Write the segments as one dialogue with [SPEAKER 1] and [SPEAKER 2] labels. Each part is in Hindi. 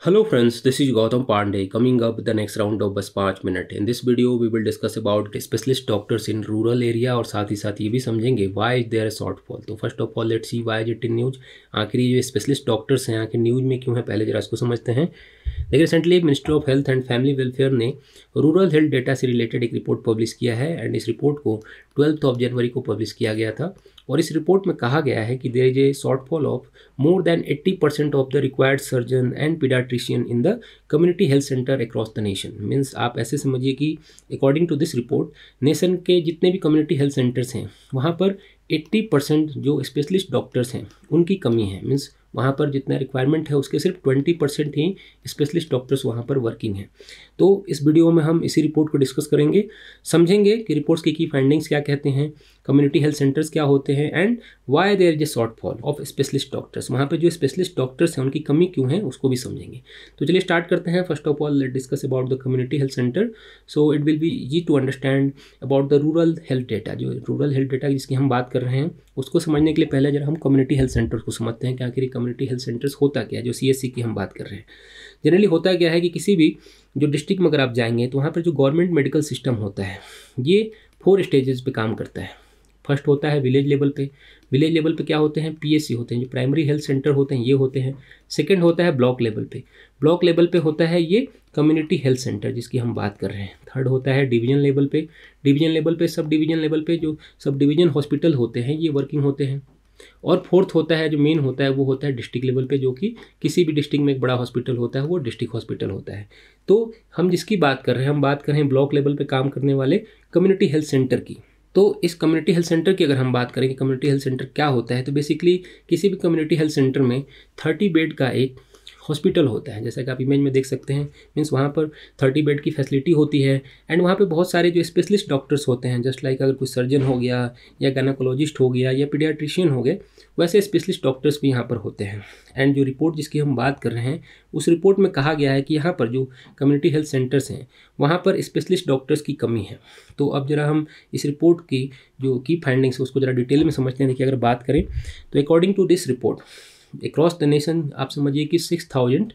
[SPEAKER 1] Hello friends, this is Gautam Pandey coming up the next round of बस पाँच minute in this video we will discuss about specialist doctors in rural area और साथ ही साथ ये भी समझेंगे why is there shortfall तो first of all let see why is it in news आखिर ये स्पेशलिस्ट डॉक्टर्स हैं यहाँ के न्यूज में क्यों है पहले जरा इसको समझते हैं लेकिन recently ministry of health and family welfare ने रूरल हेल्थ डेटा से रिलेटेड एक रिपोर्ट पब्लिश किया है एंड इस रिपोर्ट को ट्वेल्थ ऑफ जनवरी को पब्लिश किया गया था और इस रिपोर्ट में कहा गया है कि there is a shortfall of more than 80 percent of the required surgeon and paediatrician in the community health centre across the nation means आप ऐसे समझिए कि according to this report nation के जितने भी कम्युनिटी हेल्थ सेंटर्स हैं वहाँ पर 80 परसेंट जो स्पेशलिस्ट डॉक्टर्स हैं उनकी कमी है मीन्स वहाँ पर जितना रिक्वायरमेंट है उसके सिर्फ ट्वेंटी परसेंट ही स्पेशलिस्ट डॉक्टर्स वहाँ पर वर्किंग हैं तो इस वीडियो में हम इसी रिपोर्ट को डिस्कस करेंगे समझेंगे कि रिपोर्ट्स की की फाइंडिंग्स क्या कहते हैं कम्युनिटी हेल्थ सेंटर्स क्या होते हैं and why there is a fall of specialist doctors वहाँ पर जो स्पेशलिस्ट डॉक्टर्स हैं उनकी कमी क्यों है उसको भी समझेंगे तो चलिए स्टार्ट करते हैं first of all discuss about the community health centre so it will be easy to understand about the rural health data जो रूरल हेल्थ डेटा जिसकी हम बात कर रहे हैं उसको समझने के लिए पहले जरा हम कम्युनिटी हेल्थ सेंटर्स को समझते हैं कि आखिर ये कम्युनिटी हेल्थ सेंटर्स होता क्या है जो सी की हम बात कर रहे हैं जनरली होता क्या है कि किसी भी जो डिस्ट्रिक्ट में अगर आप जाएंगे तो वहाँ पर जो गवर्नमेंट मेडिकल सिस्टम होता है ये फोर स्टेजेस पे काम करता है फर्स्ट होता है विलेज लेवल पे विलेज लेवल पे क्या होते हैं पीएससी होते हैं जो प्राइमरी हेल्थ सेंटर होते हैं ये होते हैं सेकंड होता है ब्लॉक लेवल पे ब्लॉक लेवल पे होता है ये कम्युनिटी हेल्थ सेंटर जिसकी हम बात कर रहे हैं थर्ड होता है डिवीजन लेवल पे डिवीजन लेवल पे सब डिवीजन लेवल पे जो सब डिवीजन हॉस्पिटल होते हैं ये वर्किंग होते हैं और फोर्थ होता है जो मेन होता है वो होता है डिस्ट्रिक्ट लेवल पे जो कि किसी भी डिस्ट्रिक्ट में एक बड़ा हॉस्पिटल होता है वो डिस्ट्रिक्ट हॉस्पिटल होता है तो हम जिसकी बात कर रहे हैं हम बात कर रहे हैं ब्लॉक लेवल पे काम करने वाले कम्युनिटी हेल्थ सेंटर की तो इस कम्युनिटी हेल्थ सेंटर की अगर हम बात करें कि कम्युनिटी हेल्थ सेंटर क्या होता है तो बेसिकली किसी भी कम्युनिटी हेल्थ सेंटर में थर्टी बेड का एक हॉस्पिटल होता है जैसा कि आप इमेज में देख सकते हैं मीन्स वहाँ पर थर्टी बेड की फैसिलिटी होती है एंड वहाँ पर बहुत सारे जो स्पेशलिस्ट डॉक्टर्स होते हैं जस्ट लाइक अगर कोई सर्जन हो गया या गनाकोलॉजिस्ट हो गया या पीडियाट्रिशियन हो गए वैसे स्पेशलिस्ट डॉक्टर्स भी यहाँ पर होते हैं एंड जो रिपोर्ट जिसकी हम बात कर रहे हैं उस रिपोर्ट में कहा गया है कि यहाँ पर जो कम्युनिटी हेल्थ सेंटर्स हैं वहाँ पर स्पेशलिस्ट डॉक्टर्स की कमी है तो अब ज़रा हम इस रिपोर्ट की जो की फाइंडिंग्स उसको ज़रा डिटेल में समझते हैं देखिए अगर बात करें तो according to this report across the nation आप समझिए कि six thousand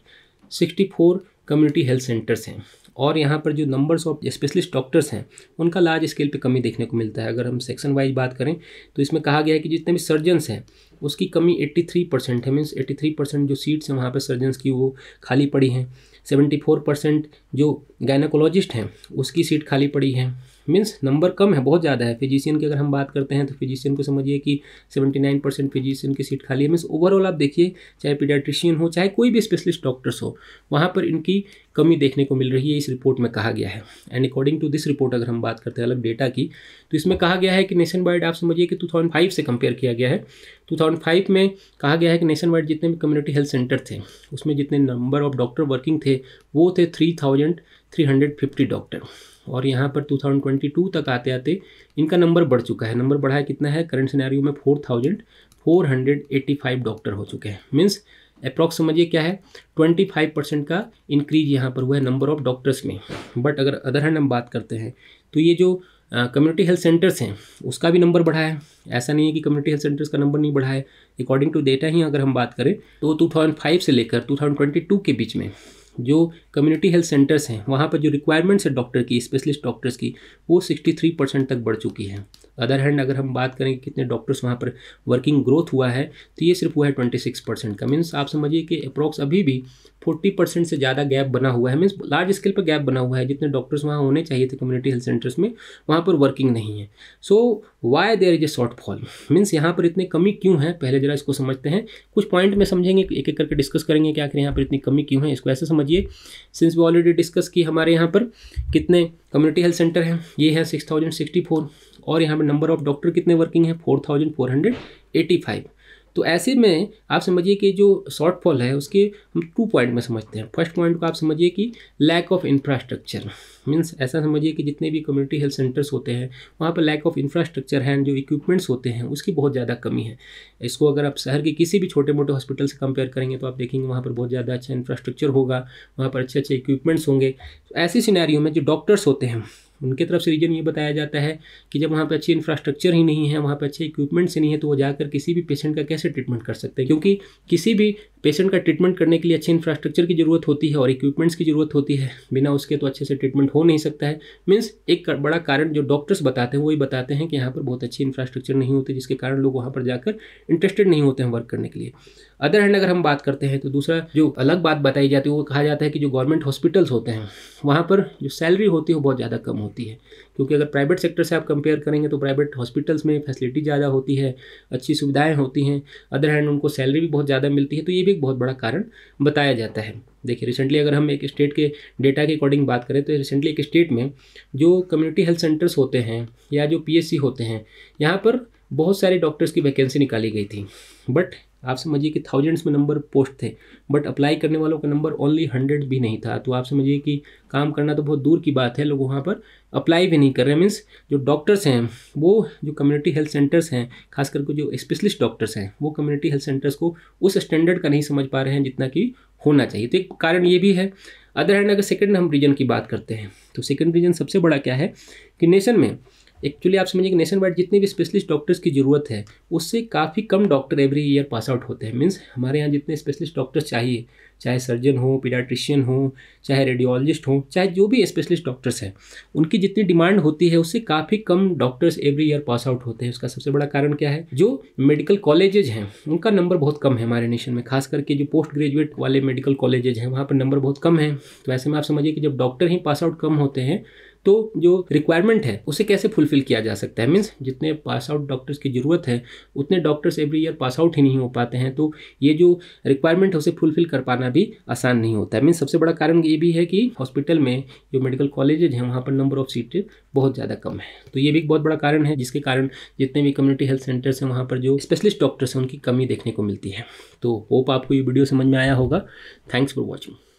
[SPEAKER 1] sixty four community health centres हैं और यहाँ पर जो नंबर्स ऑफ स्पेशलिस्ट डॉक्टर्स हैं उनका लार्ज स्केल पे कमी देखने को मिलता है अगर हम सेक्शन वाइज बात करें तो इसमें कहा गया है कि जितने भी सर्जन्स हैं उसकी कमी 83 परसेंट है मीन्स 83 परसेंट जो सीट्स हैं वहाँ पर सर्जन्स की वो खाली पड़ी हैं सेवेंटी फोर परसेंट जो गायनाकोलॉजिस्ट हैं उसकी सीट खाली पड़ी है मीन्स नंबर कम है बहुत ज़्यादा है फिजिशियन की अगर हम बात करते हैं तो फिजिशियन को समझिए कि सेवेंटी नाइन परसेंट फिजिशियन की सीट खाली है मीन्स ओवरऑल आप देखिए चाहे पीडियाट्रिशियन हो चाहे कोई भी स्पेशलिस्ट डॉक्टर्स हो वहाँ पर इनकी कमी देखने को मिल रही है इस रिपोर्ट में कहा गया है and according to this report अगर हम बात करते हैं अलग डेटा की तो इसमें कहा गया है कि नेशन वाइड आप समझिए कि टू से कंपेयर किया गया है टू में कहा गया है कि नेशन वाइड जितने भी कम्युनिटी हेल्थ सेंटर थे उसमें जितने नंबर ऑफ डॉक्टर वर्किंग थे वो थे three thousand three hundred fifty doctor और यहाँ पर टू थाउजेंड ट्वेंटी टू तक आते आते इनका नंबर बढ़ चुका है नंबर बढ़ा है कितना है करंट सिनेरियो में four four thousand hundred eighty five doctor हो चुके हैं मीन्स अप्रॉक्स समझिए क्या है ट्वेंटी फाइव परसेंट का इंक्रीज यहाँ पर हुआ है नंबर ऑफ डॉक्टर्स में बट अगर अदर हैंड हम बात करते हैं तो ये जो कम्युनिटी हेल्थ सेंटर्स हैं उसका भी नंबर बढ़ा है ऐसा नहीं है कि कम्युनिटी हेल्थ सेंटर्स का नंबर नहीं बढ़ा है अकॉर्डिंग टू डेटा ही अगर हम बात करें तो 2005 से लेकर 2022 के बीच में जो कम्युनिटी हेल्थ सेंटर्स हैं वहाँ पर जो रिक्वायरमेंट्स है डॉक्टर की स्पेशलिस्ट डॉक्टर्स की वो सिक्सटी थ्री परसेंट तक बढ़ चुकी है अदर हैंड अगर हम बात करें कितने डॉक्टर्स वहाँ पर वर्किंग ग्रोथ हुआ है तो ये सिर्फ हुआ है ट्वेंटी सिक्स परसेंट का मीन्स आप समझिए कि अप्रॉक्स अभी भी फोर्टी परसेंट से ज़्यादा गैप बना हुआ है मीन्स लार्ज स्केल पर गैप बना हुआ है जितने डॉक्टर्स वहाँ होने चाहिए थे कम्युनिटी हेल्थ सेंटर्स में वहाँ पर वर्किंग नहीं है so why there is a shortfall means यहाँ पर इतनी कमी क्यों है पहले ज़रा इसको समझते हैं कुछ पॉइंट में समझेंगे एक एक करके डिस्कस करेंगे कि आखिर यहाँ पर इतनी कमी क्यों है इसको ऐसे समझिए सिंस वी ऑलरेडी डिस्कस की हमारे यहाँ पर कितने कम्युनिटी हेल्थ सेंटर हैं ये है सिक्स थाउजेंड सिक्सटी फोर और यहाँ पर नंबर ऑफ डॉक्टर कितने वर्किंग हैं four thousand four hundred eighty five तो ऐसे में आप समझिए कि जो शॉर्टफॉल है उसके हम टू पॉइंट में समझते हैं फर्स्ट पॉइंट को आप समझिए कि लैक ऑफ इंफ्रास्ट्रक्चर मीन्स ऐसा समझिए कि जितने भी कम्युनिटी हेल्थ सेंटर्स होते हैं वहाँ पर लैक ऑफ इंफ्रास्ट्रक्चर है जो इक्विपमेंट्स होते हैं उसकी बहुत ज़्यादा कमी है इसको अगर आप शहर के किसी भी छोटे मोटे हॉस्पिटल से कंपेयर करेंगे तो आप देखेंगे वहाँ पर बहुत ज़्यादा अच्छा इंफ्रास्ट्रक्चर होगा वहाँ पर अच्छे अच्छे इक्विपमेंट्स होंगे तो ऐसे सिनेरियो में जो डॉक्टर्स होते हैं उनके तरफ से रीज़न ये बताया जाता है कि जब वहाँ पर अच्छी इंफ्रास्ट्रक्चर ही नहीं है वहाँ पर अच्छे इक्विपमेंट्स ही नहीं है तो वो जाकर किसी भी पेशेंट का कैसे ट्रीटमेंट कर सकते हैं क्योंकि किसी भी पेशेंट का ट्रीटमेंट करने के लिए अच्छे इंफ्रास्ट्रक्चर की ज़रूरत होती है और इक्विपमेंट्स की ज़रूरत होती है बिना उसके तो अच्छे से ट्रीटमेंट हो नहीं सकता है मीन्स एक बड़ा कारण जो डॉक्टर्स बताते हैं वही बताते हैं कि यहाँ पर बहुत अच्छी इंफ्रास्ट्रक्चर नहीं होती जिसके कारण लोग वहाँ पर जाकर इंटरेस्टेड नहीं होते हैं वर्क करने के लिए अदर हैंड अगर हम बात करते हैं तो दूसरा जो अलग बात बताई जाती है वो कहा जाता है कि जो गवर्नमेंट हॉस्पिटल्स होते हैं वहाँ पर जो सैलरी होती है वो बहुत ज़्यादा कम होती है क्योंकि अगर प्राइवेट सेक्टर से आप कंपेयर करेंगे तो प्राइवेट हॉस्पिटल्स में फैसिलिटी ज़्यादा होती है अच्छी सुविधाएँ होती हैं अदर हैंड उनको सैलरी भी बहुत ज़्यादा मिलती है तो ये भी एक बहुत बड़ा कारण बताया जाता है देखिए रिसेंटली अगर हम एक स्टेट के डेटा के अकॉर्डिंग बात करें तो रिसेंटली एक स्टेट में जो कम्युनिटी हेल्थ सेंटर्स होते हैं या जो पीएससी होते हैं यहाँ पर बहुत सारे डॉक्टर्स की वैकेंसी निकाली गई थी बट आप समझिए कि थाउजेंड्स में नंबर पोस्ट थे बट अप्लाई करने वालों का नंबर ओनली हंड्रेड भी नहीं था तो आप समझिए कि काम करना तो बहुत दूर की बात है लोग वहाँ पर अप्लाई भी नहीं कर रहे मीन्स जो डॉक्टर्स हैं वो जो कम्युनिटी हेल्थ सेंटर्स हैं खास करके जो स्पेशलिस्ट डॉक्टर्स हैं वो कम्युनिटी हेल्थ सेंटर्स को उस स्टैंडर्ड का नहीं समझ पा रहे हैं जितना कि होना चाहिए तो एक कारण ये भी है अदर हैंड अगर सेकेंड हम रीजन की बात करते हैं तो सेकेंड रीजन सबसे बड़ा क्या है कि नेशन में एक्चुअली आप समझिए कि नेशन वाइड जितने भी स्पेशलिस्ट डॉक्टर्स की ज़रूरत है उससे काफ़ी कम doctor every year pass out होते हैं मीन्स हमारे यहाँ जितने स्पेशलिस्ट डॉक्टर्स चाहिए चाहे सर्जन हो पीडाट्रिशियन हो चाहे रेडियोलॉजिस्ट हो चाहे जो भी स्पेशलिस्ट डॉक्टर्स हैं उनकी जितनी डिमांड होती है उससे काफ़ी कम doctors every year pass out होते हैं उसका सबसे बड़ा कारण क्या है जो मेडिकल कॉलेजेज हैं उनका नंबर बहुत कम है हमारे नेशन में खास करके जो पोस्ट ग्रेजुएट वाले मेडिकल कॉलेजेज हैं वहाँ पर नंबर बहुत कम है तो ऐसे में आप समझिए कि जब डॉक्टर ही पास आउट कम होते हैं तो जो रिक्वायरमेंट है उसे कैसे फुलफिल किया जा सकता है मीन्स जितने पास आउट डॉक्टर्स की ज़रूरत है उतने doctors every year pass out ही नहीं हो पाते हैं तो ये जो रिक्वायरमेंट है उसे फुलफिल कर पाना भी आसान नहीं होता है मीन्स सबसे बड़ा कारण ये भी है कि हॉस्पिटल में जो मेडिकल कॉलेजेज हैं वहाँ पर नंबर ऑफ सीटें बहुत ज़्यादा कम है तो ये भी एक बहुत बड़ा कारण है जिसके कारण जितने भी कम्युनिटी हेल्थ सेंटर्स हैं वहाँ पर जो स्पेशलिस्ट डॉक्टर्स हैं उनकी कमी देखने को मिलती है तो होप आपको ये वीडियो समझ में आया होगा थैंक्स फॉर वॉचिंग